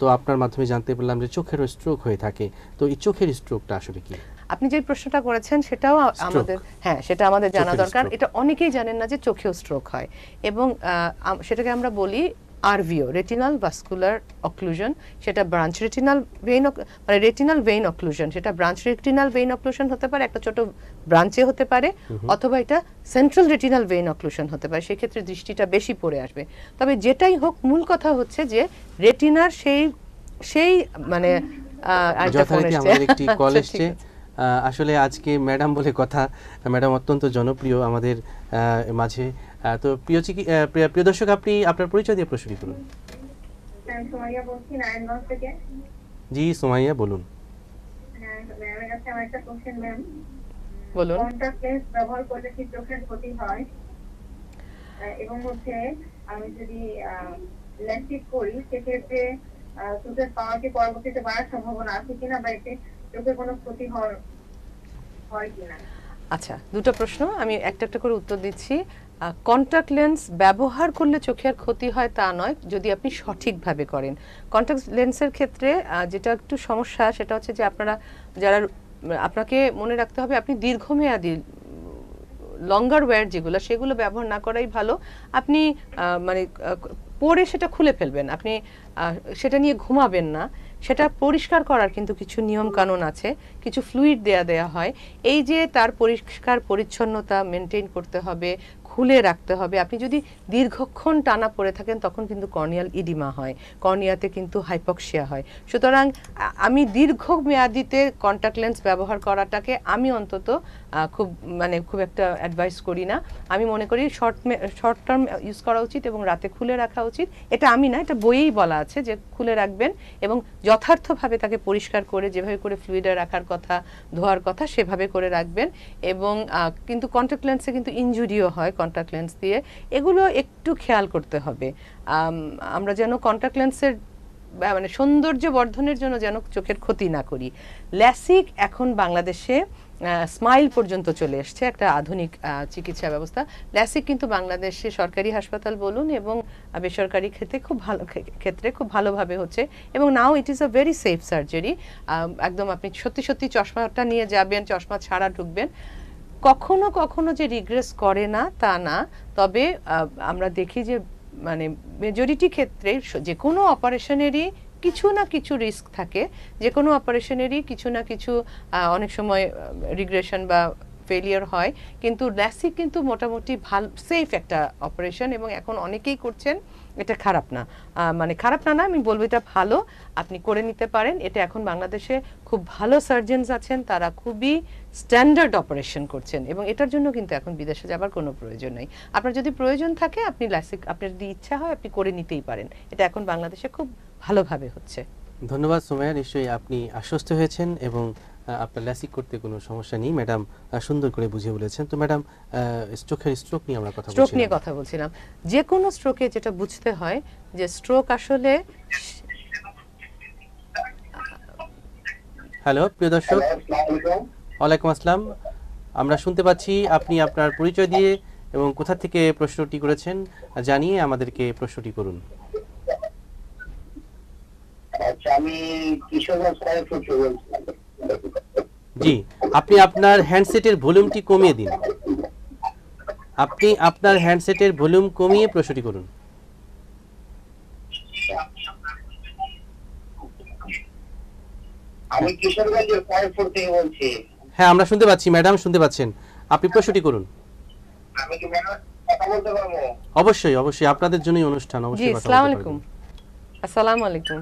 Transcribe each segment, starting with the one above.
তো আপনার মাধ্যমে জানতে পারলাম যে চোখের স্ট্রোক হয়ে থাকে তো এই চোখের স্ট্রোকটা আসলে কি আপনি যে প্রশ্নটা করেছেন সেটাও আমাদের হ্যাঁ সেটা আমাদের জানা দরকার এটা অনেকেই জানেন না যে চোখেও স্ট্রোক হয় এবং সেটাকে আমরা বলি আরভিও রেটিনাল ভাস্কুলার অক্লুশন সেটা ব্রাঞ্চ রেটিনাল ভেইন মানে রেটিনাল ভেইন অক্লুশন সেটা ব্রাঞ্চ রেটিনাল ভেইন অক্লুশন হতে পারে একটা ছোট ব্রাঞ্চে হতে পারে অথবা এটা সেন্ট্রাল রেটিনাল ভেইন অক্লুশন হতে পারে সেক্ষেত্রে দৃষ্টিটা বেশি পড়ে আসবে তবে যেটাই হোক মূল কথা হচ্ছে যে রেটিনার সেই সেই মানে আমাদের একটি আচ্ছা, আসলে আজকে ম্যাডাম বলে কথা ম্যাডাম অত্যন্ত জনপ্রিয় আমাদের মাঝে তো প্রিয় প্রিয় দর্শক আপনি আপনার পরিচয় দিয়ে করুন জি বলুন হ্যাঁ, আমি যদি করি সেক্ষেত্রে পরবর্তীতে বাড়ার সম্ভাবনা আছে কিনা বা এতে চোখের কোনো ক্ষতি হয় কিনা আচ্ছা দুটো প্রশ্ন আমি একটা একটা করে উত্তর দিচ্ছি কন্ট্যাক্ট লেন্স ব্যবহার করলে চোখের ক্ষতি হয় তা নয় যদি আপনি সঠিকভাবে করেন কন্ট্যাক্ট লেন্সের ক্ষেত্রে যেটা একটু সমস্যা সেটা হচ্ছে যে আপনারা যারা আপনাকে মনে রাখতে হবে আপনি দীর্ঘমেয়াদী লঙ্গার ওয়্যার যেগুলো সেগুলো ব্যবহার না করাই ভালো আপনি মানে পরে সেটা খুলে ফেলবেন আপনি সেটা নিয়ে ঘুমাবেন না সেটা পরিষ্কার করার কিন্তু কিছু নিয়ম কানুন আছে কিছু ফ্লুইড দেয়া দেয়া হয় এই যে তার পরিষ্কার পরিচ্ছন্নতা মেনটেন করতে হবে খুলে রাখতে হবে আপনি যদি দীর্ঘক্ষণ টানা পড়ে থাকেন তখন কিন্তু কর্নিয়াল ইডিমা হয় কর্নিয়াতে কিন্তু হাইপক্সিয়া হয় সুতরাং আমি দীর্ঘ মেয়াদিতে কন্ট্যাক্ট লেন্স ব্যবহার করাটাকে আমি অন্তত খুব মানে খুব একটা অ্যাডভাইস করি না আমি মনে করি শর্ট শর্ট টার্ম ইউজ করা উচিত এবং রাতে খুলে রাখা উচিত এটা আমি না এটা বইয়েই বলা আছে যে খুলে রাখবেন এবং যথার্থভাবে তাকে পরিষ্কার করে যেভাবে করে ফ্লুইডে রাখার কথা ধোয়ার কথা সেভাবে করে রাখবেন এবং কিন্তু কন্ট্যাক্ট লেন্সে কিন্তু ইঞ্জুরিও হয় কন্ট্যাক্ট লেন্স দিয়ে এগুলো একটু খেয়াল করতে হবে আমরা যেন কন্ট্যাক্ট লেন্সের মানে সৌন্দর্য বর্ধনের জন্য যেন চোখের ক্ষতি না করি ল্যাসিক এখন বাংলাদেশে স্মাইল পর্যন্ত চলে এসছে একটা আধুনিক চিকিৎসা ব্যবস্থা ল্যাসিক কিন্তু বাংলাদেশে সরকারি হাসপাতাল বলুন এবং বেসরকারি ক্ষেত্রে খুব ভালো ক্ষেত্রে খুব ভালোভাবে হচ্ছে এবং now it is a very safe surgery একদম আপনি সত্যি সত্যি চশমাটা নিয়ে যাবেন চশমা ছাড়া ঢুকবেন কখনো কখনো যে রিগ্রেস করে না তা না তবে আমরা দেখি যে মানে মেজরিটি ক্ষেত্রে যে কোনো অপারেশনেরই কিছু না কিছু রিস্ক থাকে যে কোনো অপারেশনেরই কিছু না কিছু অনেক সময় রিগ্রেশন বা ফেলিয়ার হয় কিন্তু ল্যাসিক কিন্তু মোটামুটি ভাল সেফ একটা অপারেশন এবং এখন অনেকেই করছেন এটা খারাপ না মানে খারাপ না না আমি বলবো এটা ভালো আপনি করে নিতে পারেন এটা এখন বাংলাদেশে খুব ভালো সার্জেন্স আছেন তারা খুবই স্ট্যান্ডার্ড অপারেশন করছেন এবং এটার জন্য কিন্তু এখন বিদেশে যাবার কোনো প্রয়োজন নেই আপনার যদি প্রয়োজন থাকে আপনি লাসিক আপনার যদি ইচ্ছা হয় আপনি করে নিতেই পারেন এটা এখন বাংলাদেশে খুব ভালোভাবে হচ্ছে ধন্যবাদ সোমায়া নিশ্চয়ই আপনি আশ্বস্ত হয়েছেন এবং আপনার ল্যাসিক করতে কোনো সমস্যা নেই ম্যাডাম সুন্দর করে বুঝিয়ে বলেছেন তো ম্যাডাম স্ট্রোকের স্ট্রোক নিয়ে আমরা কথা স্ট্রোক নিয়ে কথা বলছিলাম যে কোনো স্ট্রোকে যেটা বুঝতে হয় যে স্ট্রোক আসলে হ্যালো প্রিয় দর্শক ওয়ালাইকুম আসসালাম আমরা শুনতে পাচ্ছি আপনি আপনার পরিচয় দিয়ে এবং কোথা থেকে প্রশ্নটি করেছেন জানিয়ে আমাদেরকে প্রশ্নটি করুন আচ্ছা আমি কিশোরগঞ্জ থেকে জি আপনি আপনার হ্যান্ডসেটের ভলিউমটি কমিয়ে দিন আপনি আপনার হ্যান্ডসেটের ভলিউম কমিয়ে প্রশ্নটি করুন হ্যাঁ আমরা শুনতে পাচ্ছি ম্যাডাম শুনতে পাচ্ছেন আপনি প্রশ্নটি করুন অবশ্যই অবশ্যই আপনাদের জন্যই অনুষ্ঠান অবশ্যই আসসালামু আলাইকুম আসসালামু আলাইকুম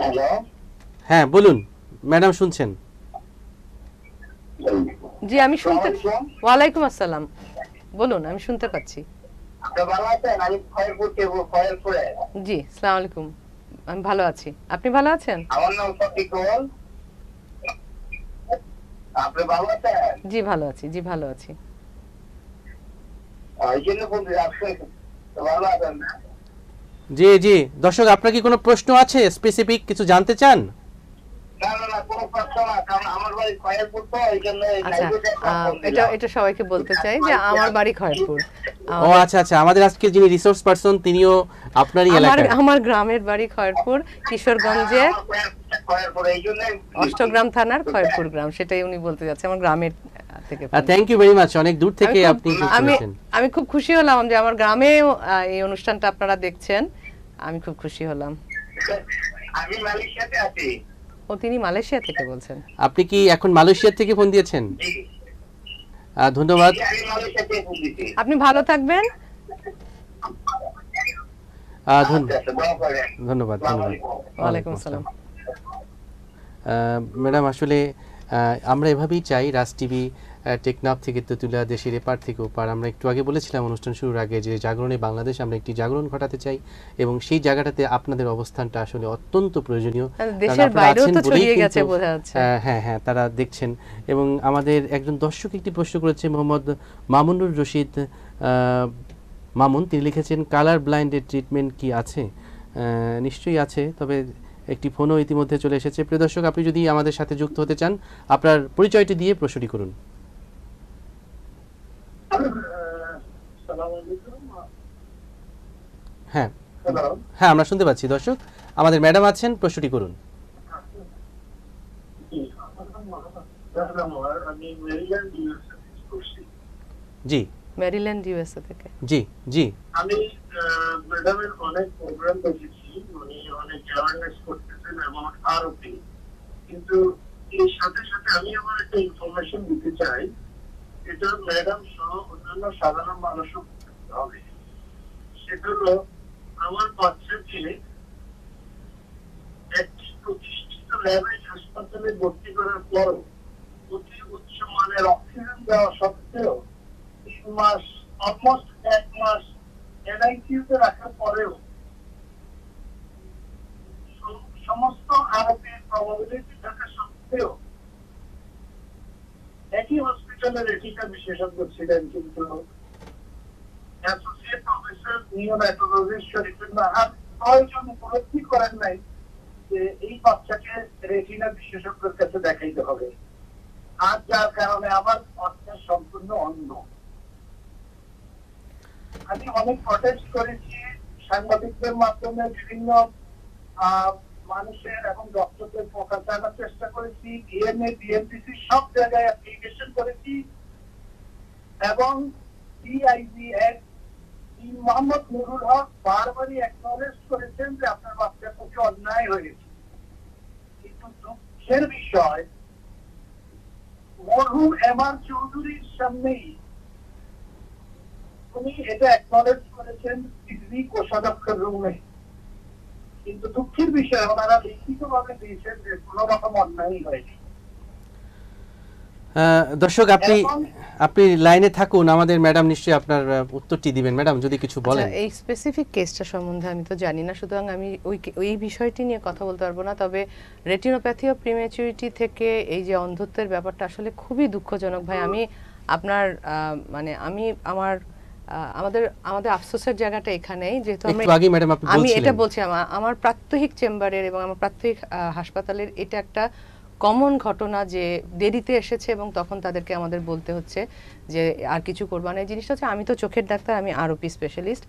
হ্যালো হ্যাঁ বলুন ম্যাডাম শুনছেন জি আমি শুনতে ওয়ালাইকুম আসসালাম বলুন আমি শুনতে পাচ্ছি জি আসসালামু আলাইকুম আমি ভালো আছি আপনি ভালো আছেন জি ভালো আছি জি ভালো আছি জি জি দর্শক আপনার কি কোনো প্রশ্ন আছে স্পেসিফিক কিছু জানতে চান এটা এটা আমার বাড়ি খয়েরপুর আচ্ছা, ও আচ্ছা আচ্ছা অষ্টগ্রাম থানার খয়েরপুর গ্রাম সেটাই উনি বলতে আমার গ্রামের থেকে থ্যাংক ইউ ভেরি মাচ অনেক দূর থেকে আপনি আমি আমি খুব খুশি হলাম যে আমার গ্রামে এই অনুষ্ঠানটা আপনারা দেখছেন আমি খুব খুশি হলাম আমি মালয়েশিয়াতে আছি ও তিনি মালয়েশিয়া থেকে বলছেন আপনি কি এখন মালয়েশিয়া থেকে ফোন দিয়েছেন ধন্যবাদ আপনি ভালো থাকবেন আচ্ছা, আচ্ছা, ধন্যবাদ ওয়ালাইকুম আসসালাম ম্যাডাম আসলে আমরা এভাবেই চাই রাজ টিভি টেকনাফ থেকে তেঁতুলা দেশের এপার থেকে ওপার আমরা একটু আগে বলেছিলাম অনুষ্ঠান শুরুর আগে যে জাগরণে বাংলাদেশ আমরা একটি জাগরণ ঘটাতে চাই এবং সেই জায়গাটাতে আপনাদের অবস্থানটা আসলে অত্যন্ত প্রয়োজনীয় হ্যাঁ হ্যাঁ তারা দেখছেন এবং আমাদের একজন দর্শক একটি প্রশ্ন করেছে মোহাম্মদ মামুনুর রশিদ মামুন তিনি লিখেছেন কালার ব্লাইন্ডের ট্রিটমেন্ট কি আছে নিশ্চয়ই আছে তবে একটি ফোনও ইতিমধ্যে চলে এসেছে প্রিয় দর্শক আপনি যদি আমাদের সাথে যুক্ত হতে চান আপনার পরিচয়টি দিয়ে প্রশ্নটি করুন হ্যাঁ হ্যাঁ আমরা শুনতে পাচ্ছি দর্শক আমাদের ম্যাডাম আছেন প্রশ্নটি করুন জি মেরিল্যান্ড ইউএসএ থেকে জি জি আমি ম্যাডামের অনেক প্রোগ্রাম দেখেছি উনি অনেক অ্যাওয়ারনেস করতেছেন এবং আরো কিন্তু এর সাথে সাথে আমি আমার একটা ইনফরমেশন দিতে চাই এটা ম্যাডাম সহ অন্যান্য সাধারণ মানুষও হবে সেজন্য আমার বাচ্চাকে একটি প্রতিষ্ঠিত ল্যাবেজ হাসপাতালে ভর্তি করার পরও অতি উচ্চ মানের অক্সিজেন দেওয়া সত্ত্বেও তিন মাস অলমোস্ট এক মাস এনআইসিউতে রাখার পরেও সমস্ত আরোপের প্রবাবিলিটি থাকা সত্ত্বেও একই হসপিটাল বিশেষজ্ঞ ছিলেন কিন্তু অ্যাসোসিয়েট প্রফেসর শরীফুল কয়েকজন উপলব্ধি করেন নাই যে এই বাচ্চাকে রেটিনা বিশেষজ্ঞের কাছে দেখাইতে হবে আর যার কারণে আমার বাচ্চা সম্পূর্ণ অন্য আমি অনেক প্রটেস্ট করেছি সাংবাদিকদের মাধ্যমে বিভিন্ন আহ মানুষের এবং ডক্টরদের ফোকাস আনার চেষ্টা করেছি ডিএনএ ডিএনপিসি সব জায়গায় অ্যাপ্লিকেশন করেছি এবং ডিআইজি মোহাম্মদ নুরুল হক বারবারই করেছেন যে আপনার বাচ্চার অন্যায় হয়েছে কিন্তু দুঃখের বিষয় মরহুম এম আর চৌধুরীর সামনেই উনি এটা একনোলেজ করেছেন ডিগ্রি কোষাধ্যক্ষের রুমে কিন্তু দুঃখের বিষয় ওনারা ভাবে দিয়েছেন যে কোনো রকম অন্যায় হয়নি দর্শক আপনি আপনি লাইনে থাকুন আমাদের ম্যাডাম নিশ্চয়ই আপনার উত্তরটি দিবেন ম্যাডাম যদি কিছু আচ্ছা, বলেন এই স্পেসিফিক কেসটা সম্বন্ধে আমি তো জানি না সুতরাং আমি ওই ওই বিষয়টি নিয়ে কথা বলতে পারবো না তবে রেটিনোপ্যাথি অফ প্রিম্যাচুরিটি থেকে এই যে অন্ধত্বের ব্যাপারটা আসলে খুবই দুঃখজনক ভাই আমি আপনার মানে আমি আমার আমাদের আমাদের আফসোসের জায়গাটা এখানেই যেহেতু আমি এটা বলছি আমার প্রাত্যহিক চেম্বারের এবং আমার প্রাত্যহিক হাসপাতালের এটা একটা কমন ঘটনা যে দেরিতে এসেছে এবং তখন তাদেরকে আমাদের বলতে হচ্ছে যে আর কিছু করবা না এই জিনিসটা হচ্ছে আমি তো চোখের ডাক্তার আমি আরোপি স্পেশালিস্ট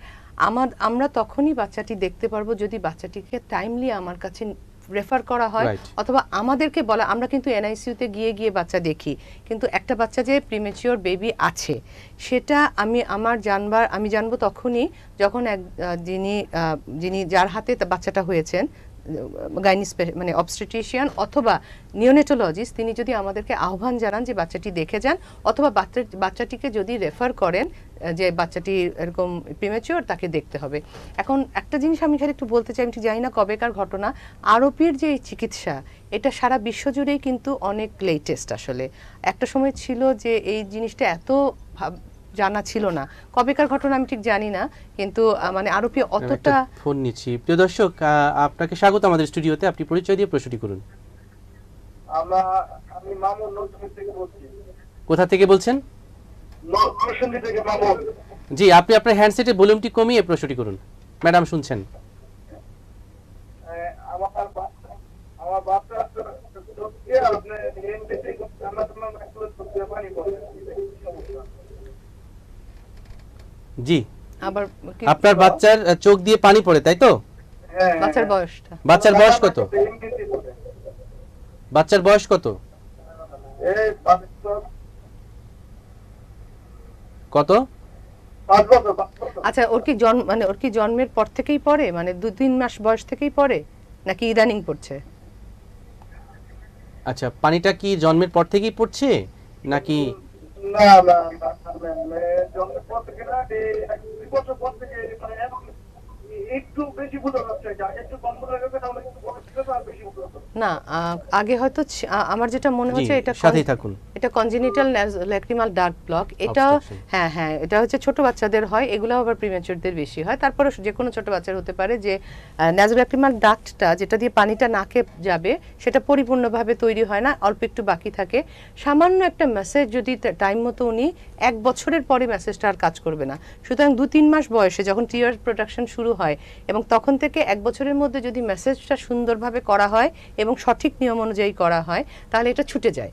আমার আমরা তখনই বাচ্চাটি দেখতে পারবো যদি বাচ্চাটিকে টাইমলি আমার কাছে রেফার করা হয় অথবা আমাদেরকে বলা আমরা কিন্তু এনআইসিউতে গিয়ে গিয়ে বাচ্চা দেখি কিন্তু একটা বাচ্চা যে প্রিমেচিওর বেবি আছে সেটা আমি আমার জানবার আমি জানবো তখনই যখন এক যিনি যিনি যার হাতে বাচ্চাটা হয়েছেন গাইনিস্পে মানে অবস্ট্রেটিশিয়ান অথবা নিওনেটোলজিস্ট তিনি যদি আমাদেরকে আহ্বান জানান যে বাচ্চাটি দেখে যান অথবা বাচ্চাটিকে যদি রেফার করেন যে বাচ্চাটি এরকম প্রিমেচিওর তাকে দেখতে হবে এখন একটা জিনিস আমি খালি একটু বলতে চাই আমি ঠিক জানি না কবেকার ঘটনা আরোপির যে চিকিৎসা এটা সারা বিশ্বজুড়েই কিন্তু অনেক লেটেস্ট আসলে একটা সময় ছিল যে এই জিনিসটা এত জানা ছিল না কবেকার ঘটনা আমি ঠিক জানি না কিন্তু মানে আরোপি অতটা ফোন নিচ্ছি প্রিয় দর্শক আপনাকে স্বাগত আমাদের স্টুডিওতে আপনি পরিচয় দিয়ে প্রশ্নটি করুন আমরা আমি মামুন থেকে বলছি কোথা থেকে বলছেন থেকে মামুন জি আপনি আপনার হ্যান্ডসেটে ভলিউমটি কমিয়ে প্রশ্নটি করুন ম্যাডাম শুনছেন আমার আমার বাচ্চা জি আবার আপনার বাচ্চার চোখ দিয়ে পানি পড়ে তাই তো হ্যাঁ, বাচ্চার হ্যাঁ। বয়সটা বাচ্চার বয়স কত বাচ্চার বয়স কত কত আচ্ছা ওর কি জন্ম মানে ওর কি জন্মের পর থেকেই পড়ে মানে দু তিন মাস বয়স থেকেই পড়ে নাকি ইদানিং পড়ছে আচ্ছা পানিটা কি জন্মের পর থেকেই পড়ছে নাকি না না মানে একটু একটু কম তাহলে বেশি আগে হয়তো আমার যেটা মনে হচ্ছে এটা সাথেই থাকুন এটা কনজেনিটাল ল্যাক্রিমাল ডার্ক ব্লক এটা হ্যাঁ হ্যাঁ এটা হচ্ছে ছোট বাচ্চাদের হয় এগুলো আবার প্রিমেচুরদের বেশি হয় তারপরে যে কোনো ছোট বাচ্চার হতে পারে যে ন্যাজোল্যাক্রিমাল ডাক্টটা যেটা দিয়ে পানিটা নাকে যাবে সেটা পরিপূর্ণভাবে তৈরি হয় না অল্প একটু বাকি থাকে সামান্য একটা মেসেজ যদি টাইম মতো উনি এক বছরের পরে মেসেজটা আর কাজ করবে না সুতরাং দু তিন মাস বয়সে যখন টিয়ার প্রোডাকশন শুরু হয় এবং তখন থেকে এক বছরের মধ্যে যদি মেসেজটা সুন্দরভাবে করা হয় এবং সঠিক নিয়ম অনুযায়ী করা হয় তাহলে এটা ছুটে যায়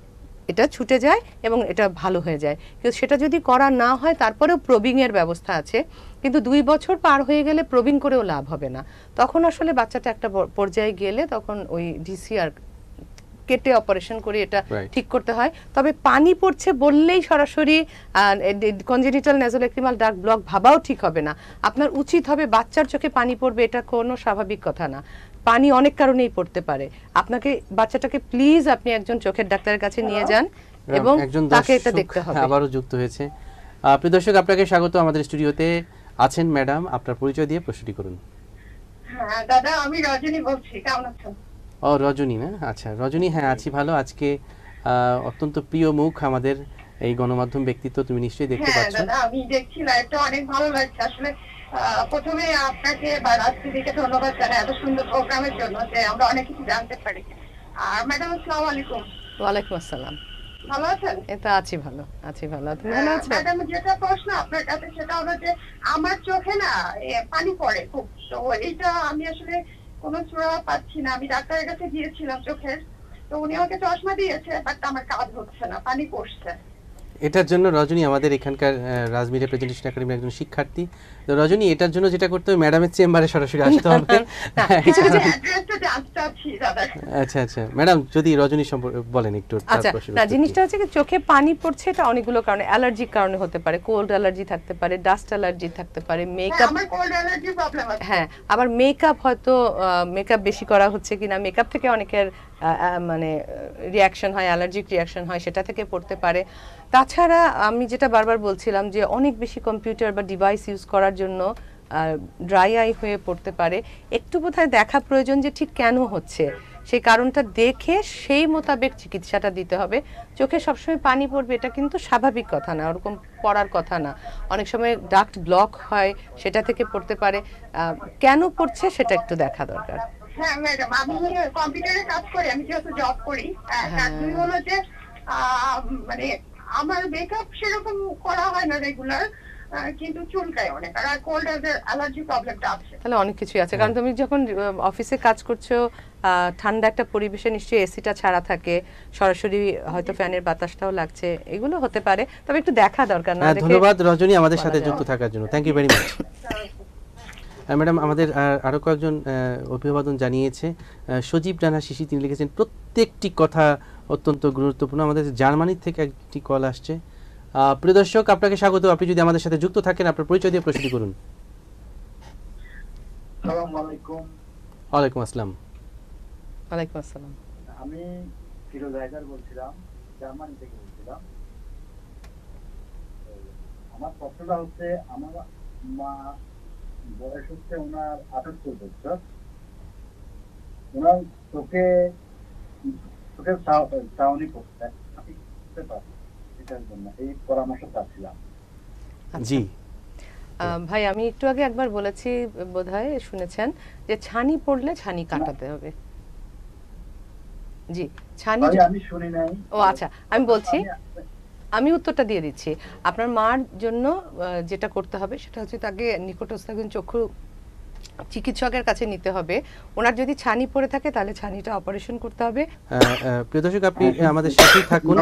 এটা ছুটে যায় এবং এটা ভালো হয়ে যায় কিন্তু সেটা যদি করা না হয় তারপরেও প্রবিংয়ের ব্যবস্থা আছে কিন্তু দুই বছর পার হয়ে গেলে প্রবিং করেও লাভ হবে না তখন আসলে বাচ্চাটা একটা পর্যায়ে গেলে তখন ওই ডিসিআর কেটে অপারেশন করে এটা ঠিক করতে হয় তবে পানি পড়ছে বললেই সরাসরি কনজেনিটাল নেজোলেক্রিমাল ডার্ক ব্লক ভাবাও ঠিক হবে না আপনার উচিত হবে বাচ্চার চোখে পানি পড়বে এটা কোনো স্বাভাবিক কথা না পানি অনেক কারণেই পড়তে পারে আপনাকে বাচ্চাটাকে প্লিজ আপনি একজন চোখের ডাক্তারের কাছে নিয়ে যান এবং তাকে এটা দেখতে হবে আবারও যুক্ত হয়েছে প্রিয় দর্শক আপনাকে স্বাগত আমাদের স্টুডিওতে আছেন ম্যাডাম আপনার পরিচয় দিয়ে প্রশ্নটি করুন হ্যাঁ দাদা আমি রজনী বলছি কেমন আছেন ও রজনী না আচ্ছা রজনী হ্যাঁ আছি ভালো আজকে অত্যন্ত প্রিয় মুখ আমাদের এই গণমাধ্যম ব্যক্তিত্ব তুমি নিশ্চয়ই দেখতে হ্যাঁ, পাচ্ছ আমি দেখছি লাইভটা অনেক ভালো লাগছে আসলে প্রথমে আপনাকে বা রাজনীতিকে ধন্যবাদ জানাই এত সুন্দর প্রোগ্রামের জন্য যে আমরা অনেক কিছু জানতে পারি আর ম্যাডাম আসসালাম আলাইকুম ওয়ালাইকুম আসসালাম ভালো আছেন ভালো আছি ভালো ম্যাডাম যেটা প্রশ্ন আপনার কাছে সেটা হলো যে আমার চোখে না পানি পড়ে খুব তো এইটা আমি আসলে কোনো চূড়া পাচ্ছি না আমি ডাক্তারের কাছে গিয়েছিলাম চোখের তো উনি আমাকে চশমা দিয়েছে বাট আমার কাজ হচ্ছে না পানি পড়ছে এটার জন্য রজনী আমাদের এখানকার রাজমি রিপ্রেজেন্টেশন একাডেমির একজন শিক্ষার্থী তো রজনী এটার জন্য যেটা করতে হবে ম্যাডামের চেম্বারে সরাসরি আসতে হবে আচ্ছা আচ্ছা ম্যাডাম যদি রজনী সম্পর্কে বলেন একটু আচ্ছা না জিনিসটা হচ্ছে চোখে পানি পড়ছে এটা অনেকগুলো কারণে অ্যালার্জির কারণে হতে পারে কোল্ড অ্যালার্জি থাকতে পারে ডাস্ট অ্যালার্জি থাকতে পারে হ্যাঁ, মেকআপ হ্যাঁ আবার মেকআপ হয়তো মেকআপ বেশি করা হচ্ছে কিনা মেকআপ থেকে অনেকের মানে রিয়াকশন হয় অ্যালার্জিক রিয়াকশন হয় সেটা থেকে পড়তে পারে তাছাড়া আমি যেটা বারবার বলছিলাম যে অনেক বেশি কম্পিউটার বা ডিভাইস ইউজ করার জন্য ড্রাই আই হয়ে পড়তে পারে একটু বোধহয় দেখা প্রয়োজন যে ঠিক কেন হচ্ছে সেই কারণটা দেখে সেই মোতাবেক চিকিৎসাটা দিতে হবে চোখে সবসময় পানি পড়বে এটা কিন্তু স্বাভাবিক কথা না ওরকম পড়ার কথা না অনেক সময় ডাক্ট ব্লক হয় সেটা থেকে পড়তে পারে কেন পড়ছে সেটা একটু দেখা দরকার কম্পিউটারে হ্যাঁ, কাজ করি আমি যেহেতু জব করি দুই হ্যাঁ। হলো যে মানে আমার মেকআপ সেরকম করা হয় না রেগুলার অনেক অনেক কিছুই আছে হ্যাঁ। কারণ তুমি যখন অফিসে কাজ করছো ঠান্ডা একটা পরিবেশে নিশ্চয়ই এসিটা ছাড়া থাকে সরাসরি হয়তো ফ্যানের বাতাসটাও লাগছে এগুলো হতে পারে তবে একটু দেখা দরকার না ধন্যবাদ রজনী আমাদের সাথে যুক্ত থাকার জন্য thank you very much madam আমাদের আরও কয়েকজন অভিবাদন জানিয়েছে সজীব রানা শিশি তিনি লিখেছেন প্রত্যেকটি কথা অত্যন্ত গুরুত্বপূর্ণ আমাদের জার্মানি থেকে একটি কল আসছে প্রিয় দর্শক আপনাকে স্বাগত আপনি যদি আমাদের সাথে যুক্ত থাকেন আপনার পরিচয় দিয়ে প্রশ্নটি করুন ওয়ালাইকুম আসসালাম ওয়ালাইকুম আসসালাম আমি ফিরোজ হায়দার বলছিলাম জার্মানি থেকে বলছিলাম আমার প্রশ্নটা হচ্ছে আমার মা বয়স হচ্ছে ওনার আটাত্তর বছর ওনার চোখে চোখের চাউনি করতে এই জি আচ্ছা। ভাই আমি একটু আগে একবার বলেছি বোধহয় শুনেছেন যে ছানি পড়লে ছানি কাটাতে হবে জি ছানি আমি শুনি নাই ও আচ্ছা আমি বলছি আমি উত্তরটা দিয়ে দিচ্ছি আপনার মার জন্য যেটা করতে হবে সেটা হচ্ছে তাকে নিকটস্থ একজন চক্ষু চিকিৎসকের কাছে নিতে হবে ওনার যদি ছানি পড়ে থাকে তাহলে ছানিটা অপারেশন করতে হবে প্রিয় দর্শক আপনি আমাদের সাথেই থাকুন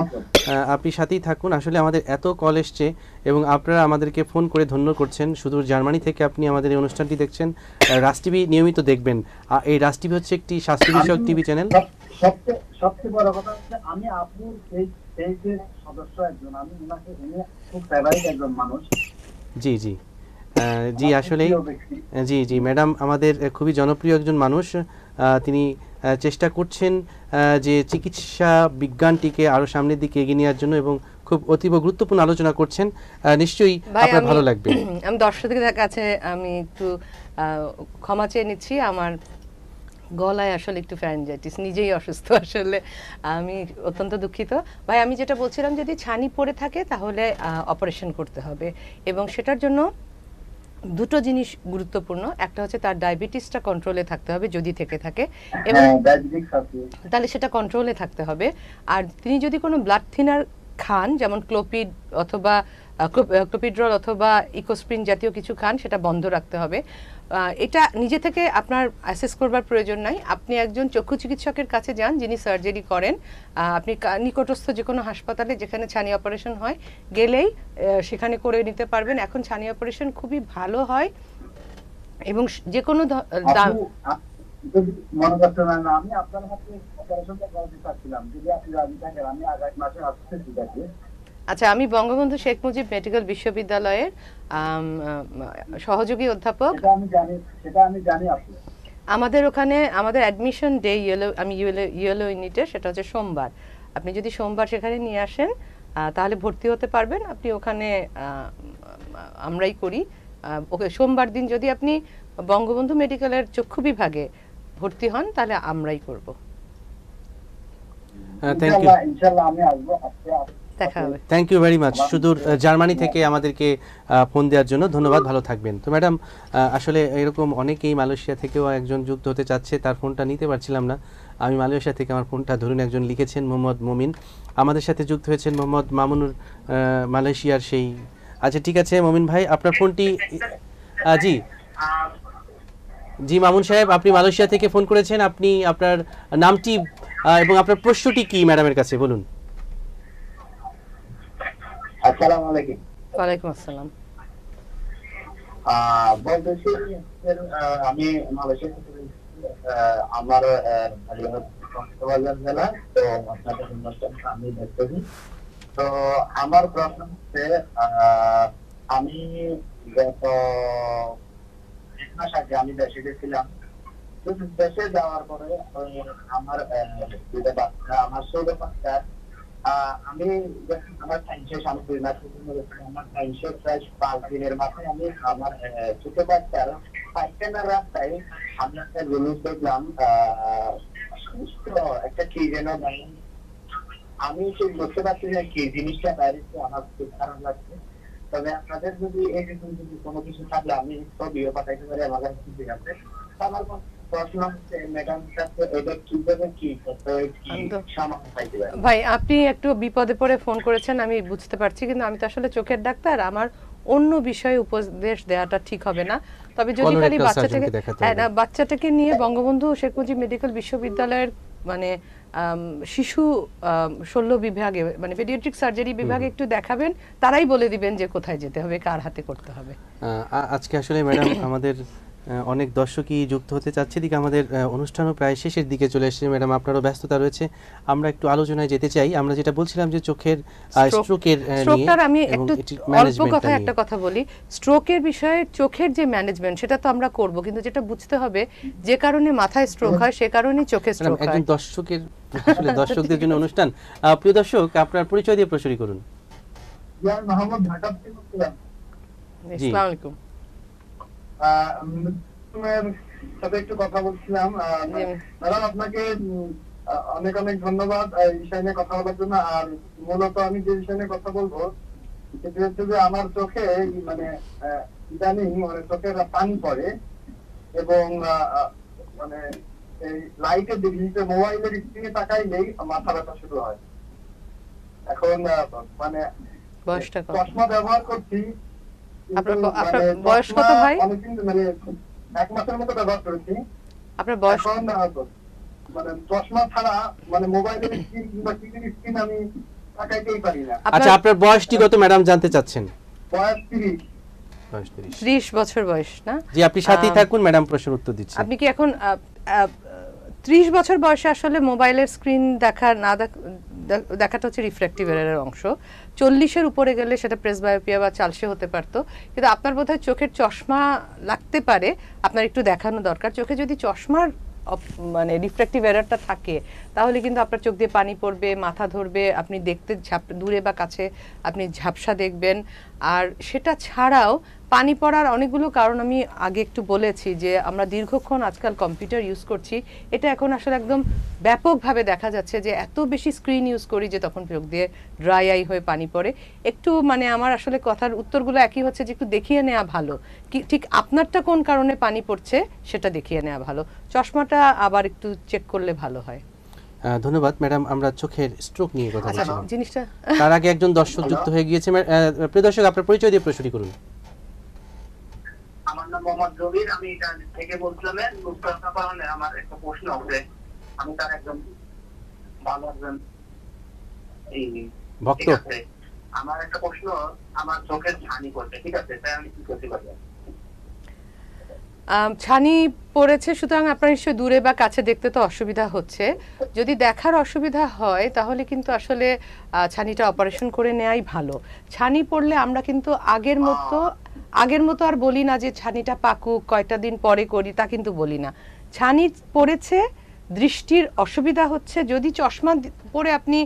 আপনি সাথেই থাকুন আসলে আমাদের এত কল এসছে এবং আপনারা আমাদেরকে ফোন করে ধন্য করছেন শুধু জার্মানি থেকে আপনি আমাদের এই অনুষ্ঠানটি দেখছেন রাজ টিভি নিয়মিত দেখবেন এই রাজ টিভি হচ্ছে একটি স্বাস্থ্য বিষয়ক টিভি চ্যানেল সবচেয়ে বড় কথা হচ্ছে আমি আপনার জি জি জি আসলে জি জি ম্যাডাম আমাদের খুবই জনপ্রিয় একজন মানুষ তিনি চেষ্টা করছেন যে চিকিৎসা বিজ্ঞানটিকে আরো সামনের দিকে এগিয়ে নেওয়ার জন্য এবং খুব অতীব গুরুত্বপূর্ণ আলোচনা করছেন নিশ্চয়ই আপনার ভালো লাগবে আমি দর্শকদের কাছে আমি একটু ক্ষমা চেয়ে নিচ্ছি আমার গলায় আসলে একটু ফ্যারেঞ্জাইটিস নিজেই অসুস্থ আসলে আমি অত্যন্ত দুঃখিত ভাই আমি যেটা বলছিলাম যদি ছানি পড়ে থাকে তাহলে অপারেশন করতে হবে এবং সেটার জন্য দুটো জিনিস গুরুত্বপূর্ণ একটা হচ্ছে তার ডায়াবেটিসটা কন্ট্রোলে থাকতে হবে যদি থেকে থাকে হ্যাঁ, এবং তাহলে সেটা কন্ট্রোলে থাকতে হবে আর তিনি যদি কোনো ব্লাড থিনার খান যেমন ক্লোপিড অথবা ক্লোপিড্রল অথবা ইকোস্প্রিন জাতীয় কিছু খান সেটা বন্ধ রাখতে হবে এটা নিজে থেকে আপনার অ্যাসেস করবার প্রয়োজন নাই আপনি একজন চক্ষু চিকিৎসকের কাছে যান যিনি সার্জারি করেন আপনি নিকটস্থ যে কোনো হাসপাতালে যেখানে ছানি অপারেশন হয় গেলেই সেখানে করে নিতে পারবেন এখন ছানি অপারেশন খুবই ভালো হয় এবং যে কোনো আমি আপনার হাতে অপারেশনটা করাতে চাচ্ছিলাম যদি আপনি রাজি থাকেন আমি আগামী মাসে আসতে ঠিক আছে আচ্ছা আমি বঙ্গবন্ধু শেখ মুজিব মেডিকেল বিশ্ববিদ্যালয়ের সহযোগী অধ্যাপক আমাদের ওখানে আমাদের অ্যাডমিশন ডে ইয়েলো আমি ইয়েলো ইয়েলো ইউনিটে সেটা হচ্ছে সোমবার আপনি যদি সোমবার সেখানে নিয়ে আসেন তাহলে ভর্তি হতে পারবেন আপনি ওখানে আমরাই করি ওকে সোমবার দিন যদি আপনি বঙ্গবন্ধু মেডিকেলের চক্ষু বিভাগে ভর্তি হন তাহলে আমরাই করব থ্যাংক ইউ ইনশাআল্লাহ আমি আসবো আজকে থ্যাংক ইউ ভেরি মাচ সুদূর জার্মানি থেকে আমাদেরকে ফোন দেওয়ার জন্য ধন্যবাদ ভালো থাকবেন তো ম্যাডাম আসলে এরকম অনেকেই মালয়েশিয়া থেকেও একজন যুক্ত হতে চাচ্ছে তার ফোনটা নিতে পারছিলাম না আমি মালয়েশিয়া থেকে আমার ফোনটা ধরুন একজন লিখেছেন মোহাম্মদ মমিন আমাদের সাথে যুক্ত হয়েছেন মোহাম্মদ মামুনুর মালয়েশিয়ার সেই আচ্ছা ঠিক আছে মমিন ভাই আপনার ফোনটি জি জি মামুন সাহেব আপনি মালয়েশিয়া থেকে ফোন করেছেন আপনি আপনার নামটি এবং আপনার প্রশ্নটি কি ম্যাডামের কাছে বলুন আসসালামু আলাইকুম ওয়ালাইকুম আসসালাম বলতেছি আমি আমার তো আমার প্রশ্ন হচ্ছে আমি গত এক মাস আগে আমি দেশে গেছিলাম দেশে যাওয়ার পরে আমার বাচ্চা আমার ষোলো বাচ্চা আমি আমার সায়েন্সের সামগ্রী আমার সায়েন্সের প্রায় পাঁচ দিনের মাথায় আমি আমার ছোট বাচ্চার পাইখানার রাস্তায় আমি একটা জিনিস দেখলাম একটা কি যেন মানে আমি ঠিক বুঝতে পারছি না কি জিনিসটা বাইরে আমার খুব খারাপ লাগছে তবে আপনাদের যদি এরকম যদি কোনো কিছু থাকলে আমি ছবিও পাঠাইতে পারি আমার কাছে ঠিক আছে আমার ভাই আপনি একটু বিপদে পড়ে ফোন করেছেন আমি বুঝতে পারছি কিন্তু আমি তো আসলে চোখের ডাক্তার আমার অন্য বিষয়ে উপদেশ দেওয়াটা ঠিক হবে না তবে যদি খালি বাচ্চাটাকে হ্যাঁ, বাচ্চাটাকে নিয়ে বঙ্গবন্ধু শেখ মুজিব মেডিকেল বিশ্ববিদ্যালয়ের মানে শিশু শল্য বিভাগে মানে পেডিয়াট্রিক সার্জারি বিভাগে একটু দেখাবেন তারাই বলে দিবেন যে কোথায় যেতে হবে কার হাতে করতে হবে আজকে আসলে ম্যাডাম আমাদের অনেক দর্শকই যুক্ত হতে চাচ্ছে দিকে আমাদের অনুষ্ঠানও প্রায় শেষের দিকে চলে এসেছে ম্যাডাম আপনারও ব্যস্ততা রয়েছে আমরা একটু আলোচনায় যেতে চাই আমরা যেটা বলছিলাম যে চোখের স্ট্রোকের আমি একটু অল্প কথা একটা কথা বলি স্ট্রোকের বিষয়ে চোখের যে ম্যানেজমেন্ট সেটা তো আমরা করব কিন্তু যেটা বুঝতে হবে যে কারণে মাথায় স্ট্রোক হয় সে কারণে চোখে স্ট্রোক হয় একজন দর্শকের আসলে দর্শকদের জন্য অনুষ্ঠান প্রিয় দর্শক আপনার পরিচয় দিয়ে প্রশ্ন করুন মোহাম্মদ ঢাকা থেকে আসসালামু আলাইকুম সাথে একটু কথা বলছিলাম ম্যাডাম আপনাকে অনেক অনেক ধন্যবাদ এই বিষয় নিয়ে কথা বলার জন্য আর মূলত আমি যে বিষয় নিয়ে কথা বলবো সেটি হচ্ছে যে আমার চোখে মানে ইদানিং মানে চোখে পানি পড়ে এবং মানে এই লাইটের দিকে মোবাইলের স্ক্রিনে তাকাইলেই মাথা ব্যথা শুরু হয় এখন মানে চশমা ব্যবহার করছি মানে মানে আপনার বয়স মানে না আচ্ছা, বয়সটি কত ম্যাডাম জানতে চাচ্ছেন বছর বয়স না জি আপনি সাথেই থাকুন ম্যাডাম প্রশ্নের উত্তর দিচ্ছি আপনি কি এখন ত্রিশ বছর বয়সে আসলে মোবাইলের স্ক্রিন দেখা না দেখাটা হচ্ছে রিফ্র্যাকটিভ অংশ চল্লিশের উপরে গেলে সেটা প্রেসবায়োপিয়া বা চালসে হতে পারতো কিন্তু আপনার বোধহয় চোখের চশমা লাগতে পারে আপনার একটু দেখানো দরকার চোখে যদি চশমার মানে রিফ্র্যাক্টিভ এরারটা থাকে তাহলে কিন্তু আপনার চোখ দিয়ে পানি পড়বে মাথা ধরবে আপনি দেখতে ঝাপ দূরে বা কাছে আপনি ঝাপসা দেখবেন আর সেটা ছাড়াও পানি পড়ার অনেকগুলো কারণ আমি আগে একটু বলেছি যে আমরা দীর্ঘক্ষণ আজকাল কম্পিউটার ইউজ করছি এটা এখন আসলে একদম ব্যাপকভাবে দেখা যাচ্ছে যে এত বেশি স্ক্রিন ইউজ করি যে তখন চোখ দিয়ে ড্রাই আই হয়ে পানি পড়ে একটু মানে আমার আসলে কথার উত্তরগুলো একই হচ্ছে যে একটু দেখিয়ে নেওয়া ভালো কি ঠিক আপনারটা কোন কারণে পানি পড়ছে সেটা দেখিয়ে নেওয়া ভালো চশমাটা আবার একটু চেক করলে ভালো হয় ধন্যবাদ ম্যাডাম আমরা চোখের স্ট্রোক নিয়ে কথা আচ্ছা, বলছিলাম জিনিসটা তার আগে একজন দর্শক যুক্ত হয়ে গিয়েছে প্রিয় দর্শক আপনার পরিচয় দিয়ে প্রশ্নটি করুন আমার নাম মোহাম্মদ জবির আমি ইরান থেকে বলছিলাম আমার একটা প্রশ্ন হবে আমি তার একজন ভালো একজন এই ভক্ত আমার একটা প্রশ্ন আমার চোখের ছানি করবে ঠিক আছে তাই আমি কি করতে পারবো ছানি পড়েছে সুতরাং আপনার নিশ্চয়ই দূরে বা কাছে দেখতে তো অসুবিধা হচ্ছে যদি দেখার অসুবিধা হয় তাহলে কিন্তু আসলে ছানিটা অপারেশন করে নেয়াই ভালো ছানি পড়লে আমরা কিন্তু আগের মতো আগের মতো আর বলি না যে ছানিটা পাকুক কয়টা দিন পরে করি তা কিন্তু বলি না ছানি পড়েছে দৃষ্টির অসুবিধা হচ্ছে যদি চশমা পরে আপনি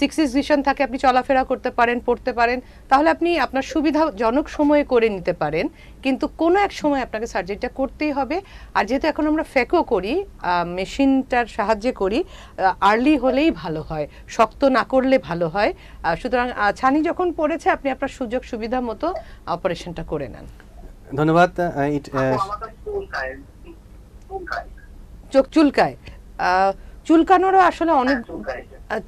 সিক্সিস ভিশন থাকে আপনি চলাফেরা করতে পারেন পড়তে পারেন তাহলে আপনি আপনার সুবিধাজনক সময়ে করে নিতে পারেন কিন্তু কোনো এক সময় আপনাকে সার্জারিটা করতেই হবে আর যেহেতু এখন আমরা ফেকও করি মেশিনটার সাহায্যে করি আর্লি হলেই ভালো হয় শক্ত না করলে ভালো হয় সুতরাং ছানি যখন পড়েছে আপনি আপনার সুযোগ সুবিধা মতো অপারেশনটা করে নেন ধন্যবাদ চোখ চুলকায় চুলকানোরও আসলে হ্যাঁ, অনেক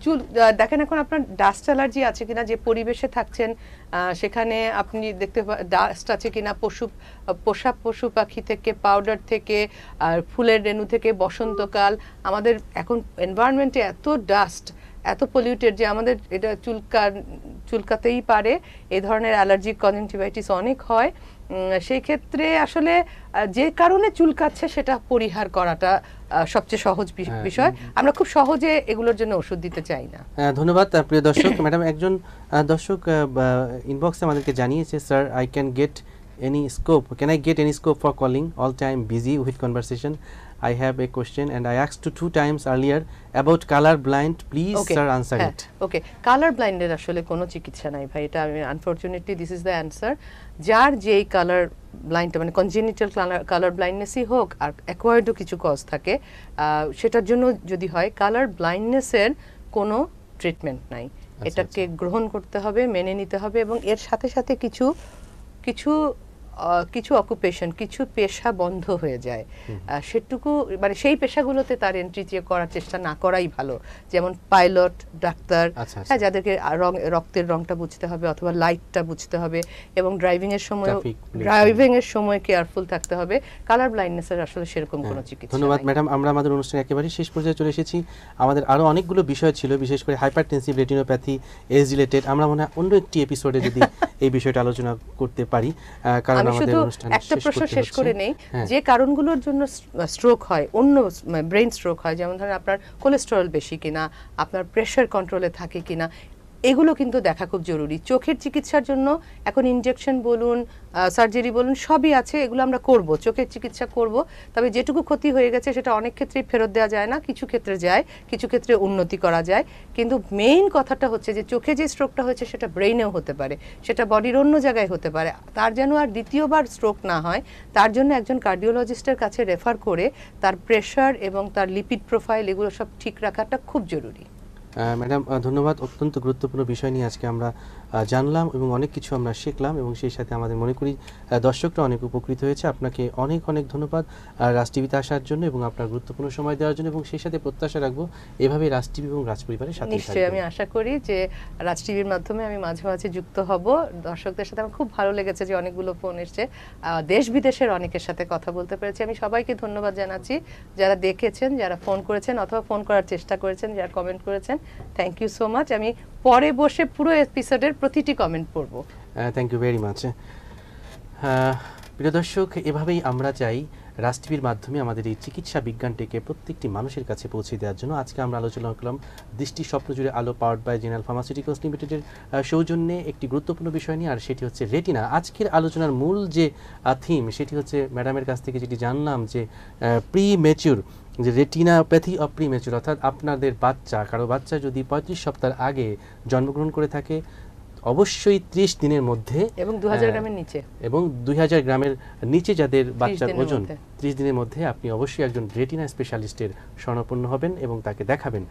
চুল দেখেন এখন আপনার ডাস্ট অ্যালার্জি আছে কিনা যে পরিবেশে থাকছেন সেখানে আপনি দেখতে ডাস্ট আছে কিনা পশু পোষা পশু পাখি থেকে পাউডার থেকে আর ফুলের রেণু থেকে বসন্তকাল আমাদের এখন এনভায়রনমেন্টে এত ডাস্ট এত পলিউটেড যে আমাদের এটা চুলকা চুলকাতেই পারে এ ধরনের অ্যালার্জি কনজেন্টিভাইটিস অনেক হয় সেই ক্ষেত্রে আসলে যে কারণে চুলকাচ্ছে সেটা পরিহার করাটা সবচেয়ে সহজ হ্যাঁ, বিষয় আমরা খুব সহজে এগুলোর জন্য ওষুধ দিতে চাই না হ্যাঁ, ধন্যবাদ প্রিয় দর্শক ম্যাডাম একজন দর্শক ইনবক্সে আমাদেরকে জানিয়েছে sir I can get any scope can I get any scope for calling all time busy with conversation I have a question and I asked to two times earlier about color blind. Please, okay. sir, answer yeah. it. Okay. Color blind is actually কোনো চিকিৎসা নাই ভাই এটা unfortunately this is the answer. Jar J color blind মানে congenital color blindness blindnessই হোক আর acquired kichu cause cause থাকে সেটার juno যদি হয় color blindness এর কোনো ট্রিটমেন্ট নাই এটাকে গ্রহণ করতে হবে মেনে নিতে হবে এবং এর সাথে সাথে কিছু কিছু কিছু অকুপেশন কিছু পেশা বন্ধ হয়ে যায় সেটুকু মানে সেই পেশাগুলোতে তার এন্ট্রি দিয়ে করার চেষ্টা না করাই ভালো যেমন পাইলট ডাক্তার আচ্ছা, আচ্ছা। হ্যাঁ যাদেরকে রং রক্তের রংটা বুঝতে হবে অথবা লাইটটা বুঝতে হবে এবং ড্রাইভিংয়ের সময় ড্রাইভিংয়ের সময় কেয়ারফুল থাকতে হবে কালার ব্লাইন্ডনেসের আসলে সেরকম হ্যাঁ, কোনো চিকিৎসা ধন্যবাদ ম্যাডাম আমরা আমাদের অনুষ্ঠানে একেবারে শেষ পর্যায়ে চলে এসেছি আমাদের আরও অনেকগুলো বিষয় ছিল বিশেষ করে hypertensive retinopathy age related আমরা মনে হয় অন্য একটি এপিসোডে যদি এই বিষয়টা আলোচনা করতে পারি কারণ আমি শুধু একটা প্রশ্ন শেষ করে নেই হ্যাঁ। যে কারণগুলোর জন্য স্ট্রোক হয় অন্য ব্রেন মানে স্ট্রোক হয় যেমন ধরেন আপনার কোলেস্টেরল বেশি কিনা আপনার প্রেশার কন্ট্রোলে থাকে কিনা এগুলো কিন্তু দেখা খুব জরুরি চোখের চিকিৎসার জন্য এখন ইনজেকশন বলুন সার্জারি বলুন সবই আছে এগুলো আমরা করব চোখের চিকিৎসা করব তবে যেটুকু ক্ষতি হয়ে গেছে সেটা অনেক ক্ষেত্রেই ফেরত দেওয়া যায় না কিছু ক্ষেত্রে যায় কিছু ক্ষেত্রে উন্নতি করা যায় কিন্তু মেইন কথাটা হচ্ছে যে চোখে যে স্ট্রোকটা হয়েছে সেটা ব্রেইনেও হতে পারে সেটা বডির অন্য জায়গায় হতে পারে তার যেন আর দ্বিতীয়বার স্ট্রোক না হয় তার জন্য একজন কার্ডিওলজিস্টের কাছে রেফার করে তার প্রেশার এবং তার লিপিড প্রোফাইল এগুলো সব ঠিক রাখাটা খুব জরুরি ম্যাডাম ধন্যবাদ অত্যন্ত গুরুত্বপূর্ণ বিষয় নিয়ে আজকে আমরা জানলাম এবং অনেক কিছু আমরা শিখলাম এবং সেই সাথে আমাদের মনে করি দর্শকরা অনেক উপকৃত হয়েছে আপনাকে অনেক অনেক ধন্যবাদ রাজ টিভিতে আসার জন্য এবং আপনার গুরুত্বপূর্ণ সময় দেওয়ার জন্য এবং সেই সাথে প্রত্যাশা রাখবো এভাবে রাজ টিভি এবং রাজ পরিবারের সাথে নিশ্চয়ই আমি আশা করি যে রাজ টিভির মাধ্যমে আমি মাঝে মাঝে যুক্ত হব দর্শকদের সাথে আমার খুব ভালো লেগেছে যে অনেকগুলো ফোন এসছে দেশ বিদেশের অনেকের সাথে কথা বলতে পেরেছি আমি সবাইকে ধন্যবাদ জানাচ্ছি যারা দেখেছেন যারা ফোন করেছেন অথবা ফোন করার চেষ্টা করেছেন যারা কমেন্ট করেছেন থ্যাংক ইউ সো মাচ আমি পরে বসে পুরো এপিসোডের প্রতিটি কমেন্ট পড়ব থ্যাংক ইউ ভেরি মাচ প্রিয় দর্শক এভাবেই আমরা চাই রাষ্ট্রীয় মাধ্যমে আমাদের এই চিকিৎসা বিজ্ঞানটিকে প্রত্যেকটি মানুষের কাছে পৌঁছে দেওয়ার জন্য আজকে আমরা আলোচনা করলাম দৃষ্টি স্বপ্নজুড়ে আলো পাওয়ার বাই জেনারেল ফার্মাসিউটিক্যালস লিমিটেডের সৌজন্যে একটি গুরুত্বপূর্ণ বিষয় নিয়ে আর সেটি হচ্ছে রেটিনা আজকের আলোচনার মূল যে থিম সেটি হচ্ছে ম্যাডামের কাছ থেকে যেটি জানলাম যে প্রি মেচিউর যে রেটিনাপ্যাথি অফ প্রিমেচুর অর্থাৎ আপনাদের বাচ্চা কারো বাচ্চা যদি পঁয়ত্রিশ সপ্তাহ আগে জন্মগ্রহণ করে থাকে অবশ্যই ত্রিশ দিনের মধ্যে এবং দু হ্যাঁ, গ্রামের নিচে এবং দুই গ্রামের নিচে যাদের বাচ্চার ওজন ত্রিশ দিনের মধ্যে আপনি অবশ্যই একজন রেটিনা স্পেশালিস্টের স্বর্ণপূর্ণ হবেন এবং তাকে দেখাবেন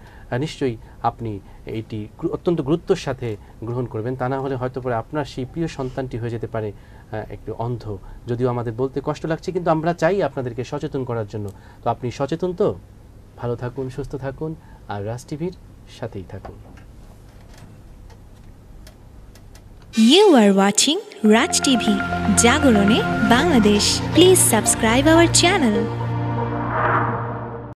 নিশ্চয়ই আপনি এটি অত্যন্ত গুরুত্বর সাথে গ্রহণ করবেন তা না হলে হয়তো পরে আপনার সেই প্রিয় সন্তানটি হয়ে যেতে পারে একটু অন্ধ যদিও আমাদের বলতে কষ্ট লাগছে কিন্তু আমরা চাই আপনাদেরকে সচেতন করার জন্য তো আপনি সচেতন তো ভালো থাকুন সুস্থ থাকুন আর রাজ টিভির সাথেই থাকুন You are watching Raj TV, Jagorone, Bangladesh. Please subscribe our channel.